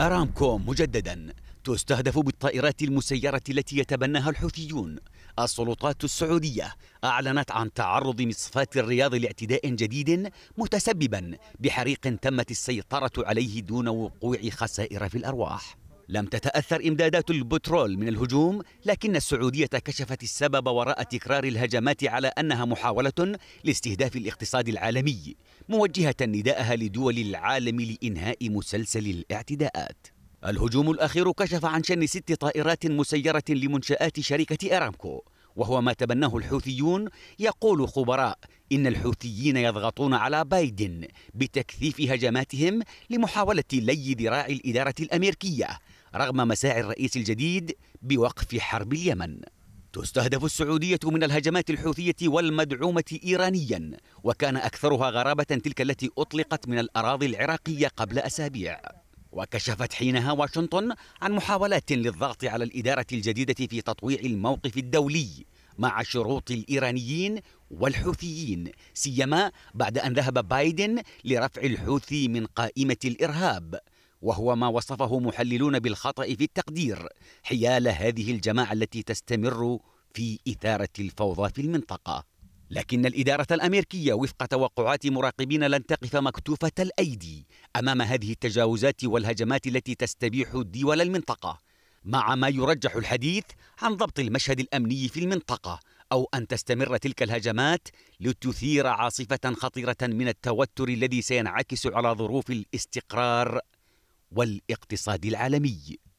أرامكو مجددا تستهدف بالطائرات المسيرة التي يتبناها الحوثيون السلطات السعودية أعلنت عن تعرض مصفات الرياض لاعتداء جديد متسببا بحريق تمت السيطرة عليه دون وقوع خسائر في الأرواح لم تتأثر إمدادات البترول من الهجوم لكن السعودية كشفت السبب وراء تكرار الهجمات على أنها محاولة لاستهداف الاقتصاد العالمي موجهة نداءها لدول العالم لإنهاء مسلسل الاعتداءات الهجوم الأخير كشف عن شن ست طائرات مسيرة لمنشآت شركة أرامكو وهو ما تبناه الحوثيون يقول خبراء إن الحوثيين يضغطون على بايدن بتكثيف هجماتهم لمحاولة لي ذراع الإدارة الأمريكية رغم مساعي الرئيس الجديد بوقف حرب اليمن تستهدف السعودية من الهجمات الحوثية والمدعومة إيرانيا وكان أكثرها غرابة تلك التي أطلقت من الأراضي العراقية قبل أسابيع وكشفت حينها واشنطن عن محاولات للضغط على الإدارة الجديدة في تطويع الموقف الدولي مع شروط الإيرانيين والحوثيين سيما بعد أن ذهب بايدن لرفع الحوثي من قائمة الإرهاب وهو ما وصفه محللون بالخطأ في التقدير حيال هذه الجماعة التي تستمر في إثارة الفوضى في المنطقة لكن الإدارة الأمريكية وفق توقعات مراقبين لن تقف مكتوفة الأيدي أمام هذه التجاوزات والهجمات التي تستبيح دول المنطقة مع ما يرجح الحديث عن ضبط المشهد الأمني في المنطقة أو أن تستمر تلك الهجمات لتثير عاصفة خطيرة من التوتر الذي سينعكس على ظروف الاستقرار والاقتصاد العالمي